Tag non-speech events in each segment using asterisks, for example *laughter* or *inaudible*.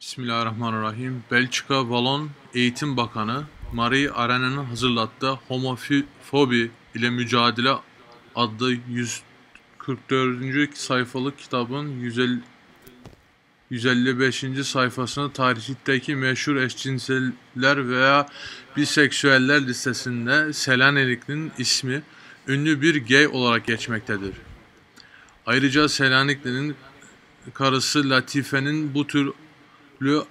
Bismillahirrahmanirrahim. Belçika Valon Eğitim Bakanı Marie Arena'nın hazırlattığı Homofobi ile Mücadele adlı 144. sayfalık kitabın 155. sayfasını tarihteki meşhur eşcinseller veya biseksüeller listesinde Selen Erik'in ismi ünlü bir gay olarak geçmektedir. Ayrıca Selanikli'nin karısı Latife'nin bu tür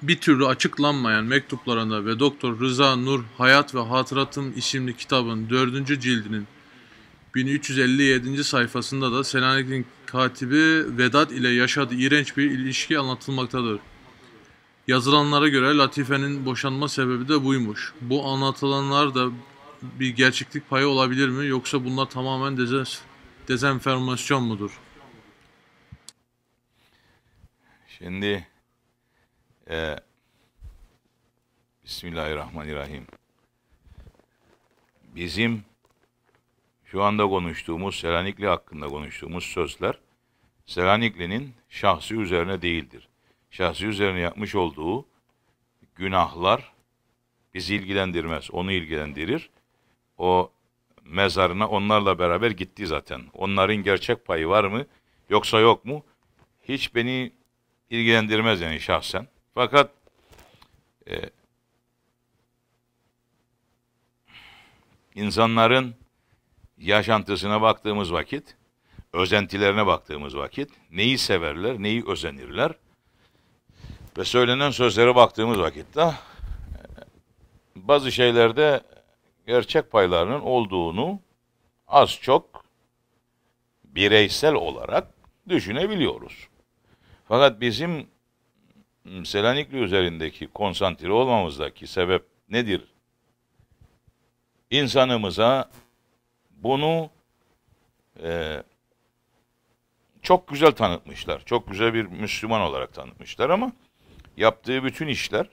bir türlü açıklanmayan mektuplarında ve Doktor Rıza Nur Hayat ve Hatıratım isimli kitabın 4. cildinin 1357. sayfasında da Selanik'in katibi Vedat ile yaşadığı iğrenç bir ilişki anlatılmaktadır. Yazılanlara göre Latife'nin boşanma sebebi de buymuş. Bu anlatılanlar da bir gerçeklik payı olabilir mi yoksa bunlar tamamen dezes dezenformasyon mudur? Şimdi e, Bismillahirrahmanirrahim. Bizim şu anda konuştuğumuz Selanikli hakkında konuştuğumuz sözler Selanikli'nin şahsi üzerine değildir. Şahsi üzerine yapmış olduğu günahlar bizi ilgilendirmez. Onu ilgilendirir. O mezarına onlarla beraber gitti zaten. Onların gerçek payı var mı yoksa yok mu? Hiç beni ilgilendirmez yani şahsen. Fakat e, insanların yaşantısına baktığımız vakit, özentilerine baktığımız vakit neyi severler, neyi özenirler ve söylenen sözlere baktığımız vakitte e, bazı şeylerde gerçek paylarının olduğunu az çok bireysel olarak düşünebiliyoruz. Fakat bizim Hmm, Selanikli üzerindeki konsantre olmamızdaki sebep nedir? İnsanımıza bunu e, çok güzel tanıtmışlar. Çok güzel bir Müslüman olarak tanıtmışlar ama yaptığı bütün işler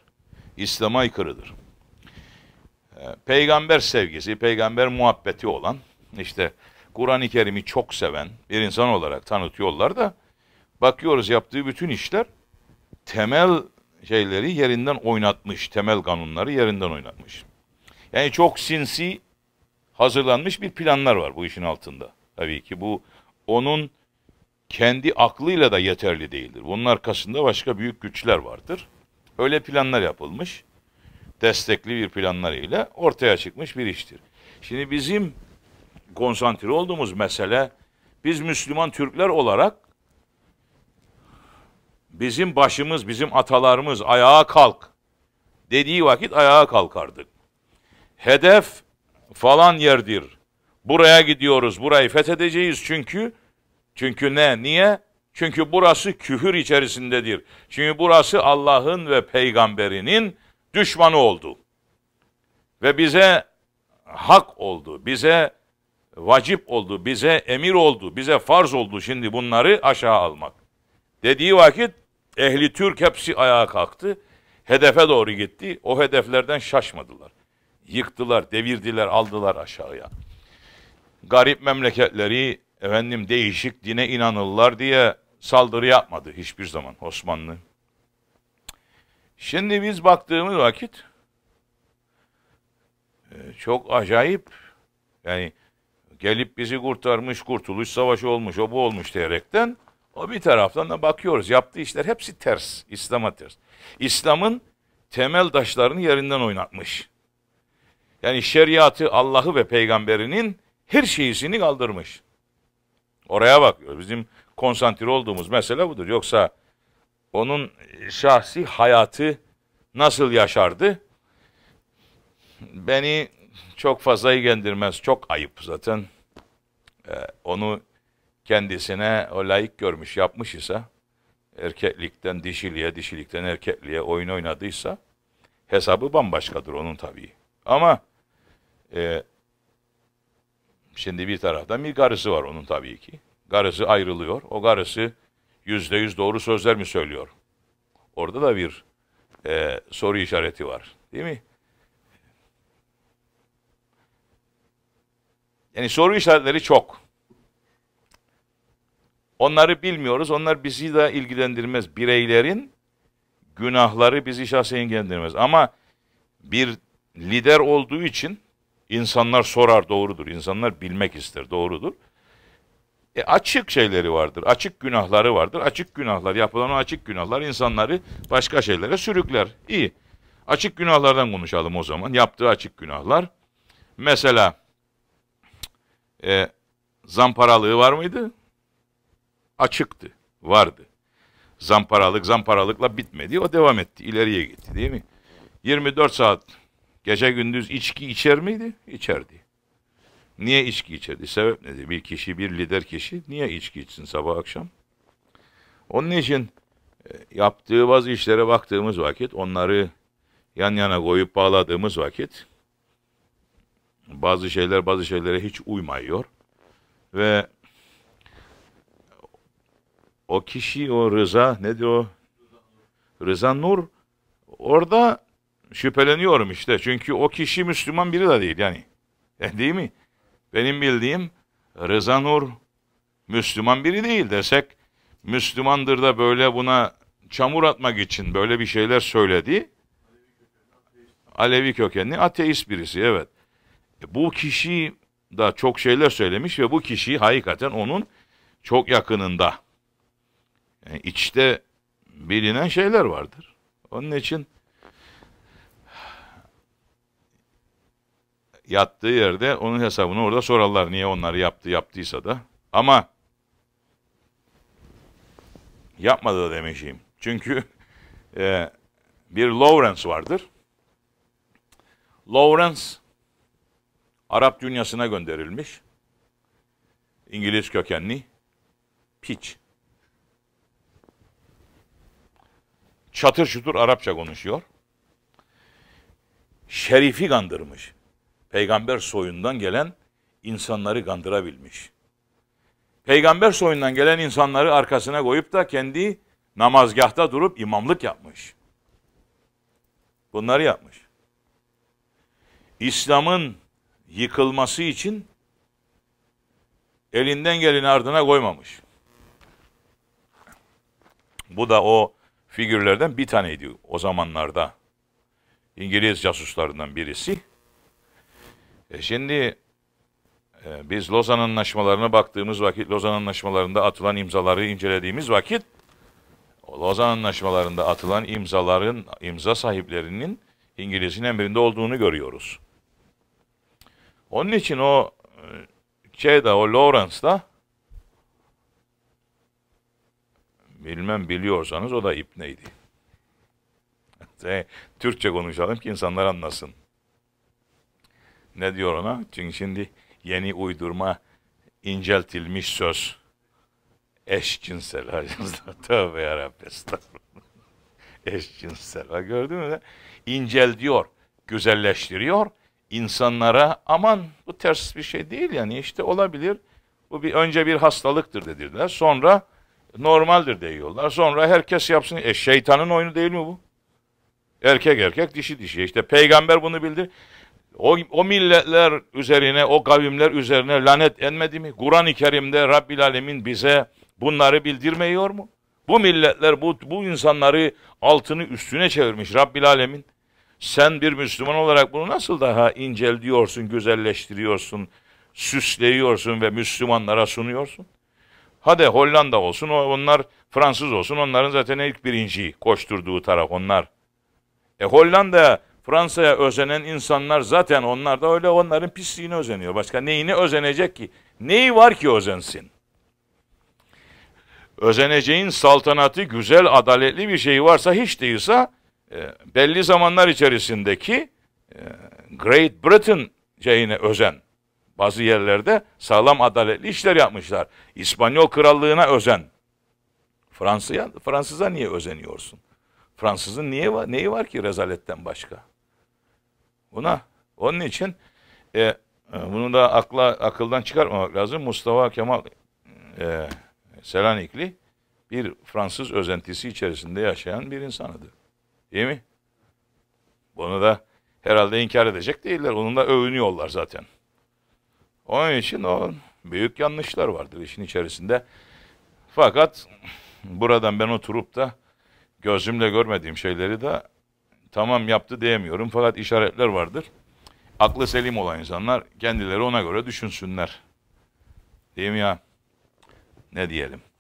İslam'a aykırıdır. E, peygamber sevgisi, peygamber muhabbeti olan, işte Kur'an-ı Kerim'i çok seven bir insan olarak tanıtıyorlar da bakıyoruz yaptığı bütün işler temel şeyleri yerinden oynatmış, temel kanunları yerinden oynatmış. Yani çok sinsi hazırlanmış bir planlar var bu işin altında. Tabii ki bu onun kendi aklıyla da yeterli değildir. Bunun arkasında başka büyük güçler vardır. Öyle planlar yapılmış, destekli bir planlarıyla ortaya çıkmış bir iştir. Şimdi bizim konsantre olduğumuz mesele, biz Müslüman Türkler olarak bizim başımız, bizim atalarımız ayağa kalk dediği vakit ayağa kalkardık. Hedef falan yerdir. Buraya gidiyoruz, burayı fethedeceğiz çünkü çünkü ne? Niye? Çünkü burası küfür içerisindedir. Çünkü burası Allah'ın ve peygamberinin düşmanı oldu. Ve bize hak oldu, bize vacip oldu, bize emir oldu, bize farz oldu şimdi bunları aşağı almak. Dediği vakit Ehli Türk hepsi ayağa kalktı. Hedefe doğru gitti. O hedeflerden şaşmadılar. Yıktılar, devirdiler, aldılar aşağıya. Garip memleketleri efendim değişik dine inanırlar diye saldırı yapmadı hiçbir zaman Osmanlı. Şimdi biz baktığımız vakit e, çok acayip yani gelip bizi kurtarmış, kurtuluş savaşı olmuş, o bu olmuş diyerekten o bir taraftan da bakıyoruz yaptığı işler hepsi ters. İslam'a ters. İslam'ın temel taşlarını yerinden oynatmış. Yani şeriatı Allah'ı ve peygamberinin her şeyisini kaldırmış. Oraya bakıyoruz. Bizim konsantre olduğumuz mesele budur. Yoksa onun şahsi hayatı nasıl yaşardı? Beni çok fazla ilgilendirmez. Çok ayıp zaten. Ee, onu kendisine o layık görmüş yapmış ise erkeklikten dişiliğe, dişilikten erkekliğe oyun oynadıysa hesabı bambaşkadır onun tabii. Ama e, şimdi bir tarafta bir karısı var onun tabii ki. Karısı ayrılıyor. O karısı yüzde yüz doğru sözler mi söylüyor? Orada da bir e, soru işareti var. Değil mi? Yani soru işaretleri çok. Onları bilmiyoruz. Onlar bizi de ilgilendirmez. Bireylerin günahları bizi şahsen ilgilendirmez. Ama bir lider olduğu için insanlar sorar doğrudur. İnsanlar bilmek ister doğrudur. E, açık şeyleri vardır. Açık günahları vardır. Açık günahlar yapılan o açık günahlar insanları başka şeylere sürükler. İyi. Açık günahlardan konuşalım o zaman. Yaptığı açık günahlar. Mesela e, zamparalığı var mıydı? açıktı, vardı. Zamparalık zamparalıkla bitmedi. O devam etti, ileriye gitti değil mi? 24 saat gece gündüz içki içer miydi? İçerdi. Niye içki içerdi? Sebep nedir? Bir kişi, bir lider kişi niye içki içsin sabah akşam? Onun için e, yaptığı bazı işlere baktığımız vakit, onları yan yana koyup bağladığımız vakit bazı şeyler bazı şeylere hiç uymuyor ve o kişi o rıza ne diyor? Rıza Nur orada şüpheleniyorum işte. Çünkü o kişi Müslüman biri de değil yani. E, değil mi? Benim bildiğim Rıza Nur Müslüman biri değil desek Müslümandır da böyle buna çamur atmak için böyle bir şeyler söyledi. Alevi kökenli ateist birisi evet. E, bu kişi da çok şeyler söylemiş ve bu kişi hakikaten onun çok yakınında. Yani içte bilinen şeyler vardır. Onun için yattığı yerde onun hesabını orada sorarlar. Niye onları yaptı yaptıysa da. Ama yapmadı da demişim. Çünkü e, bir Lawrence vardır. Lawrence Arap dünyasına gönderilmiş. İngiliz kökenli. Piç. çatır çutur Arapça konuşuyor. Şerifi kandırmış. Peygamber soyundan gelen insanları kandırabilmiş. Peygamber soyundan gelen insanları arkasına koyup da kendi namazgahta durup imamlık yapmış. Bunları yapmış. İslam'ın yıkılması için elinden geleni ardına koymamış. Bu da o figürlerden bir taneydi o zamanlarda. İngiliz casuslarından birisi. E şimdi e, biz Lozan Anlaşmalarına baktığımız vakit, Lozan Anlaşmalarında atılan imzaları incelediğimiz vakit, Lozan Anlaşmalarında atılan imzaların, imza sahiplerinin İngiliz'in emrinde olduğunu görüyoruz. Onun için o şeyde, e, o Lawrence'da bilmem biliyorsanız o da İbneydi. *laughs* Şey, Türkçe konuşalım ki insanlar anlasın. Ne diyor ona? Çünkü şimdi yeni uydurma inceltilmiş söz eşcinsel hacımızda. *laughs* Tövbe yarabbim estağfurullah. Eşcinsel. Ha gördün mü? İncel diyor, güzelleştiriyor insanlara aman bu ters bir şey değil yani işte olabilir. Bu bir önce bir hastalıktır dediler. Sonra normaldir diyorlar. Sonra herkes yapsın. E şeytanın oyunu değil mi bu? Erkek erkek, dişi dişi. İşte peygamber bunu bildi. O, o milletler üzerine, o kavimler üzerine lanet enmedi mi? Kur'an-ı Kerim'de Rabbil Alemin bize bunları bildirmiyor mu? Bu milletler, bu, bu insanları altını üstüne çevirmiş Rabbil Alemin. Sen bir Müslüman olarak bunu nasıl daha incel diyorsun, güzelleştiriyorsun, süsleyiyorsun ve Müslümanlara sunuyorsun? Hadi Hollanda olsun, onlar Fransız olsun. Onların zaten ilk birinci koşturduğu taraf onlar. E Hollanda'ya, Fransa'ya özenen insanlar zaten onlar da öyle onların pisliğini özeniyor. Başka neyini özenecek ki? Neyi var ki özensin? Özeneceğin saltanatı güzel, adaletli bir şey varsa hiç değilse e, belli zamanlar içerisindeki e, Great Britain şeyine özen. Bazı yerlerde sağlam adaletli işler yapmışlar. İspanyol krallığına özen. Fransa'ya, Fransız'a niye özeniyorsun? Fransızın niye var, neyi var ki rezaletten başka? Buna, onun için e, e bunu da akla, akıldan çıkarmamak lazım. Mustafa Kemal e, Selanikli bir Fransız özentisi içerisinde yaşayan bir insanıdır. Değil mi? Bunu da herhalde inkar edecek değiller. Onunla övünüyorlar zaten. Onun için o büyük yanlışlar vardır işin içerisinde. Fakat buradan ben oturup da gözümle görmediğim şeyleri de tamam yaptı diyemiyorum. Fakat işaretler vardır. Aklı selim olan insanlar kendileri ona göre düşünsünler. Değil mi ya? Ne diyelim?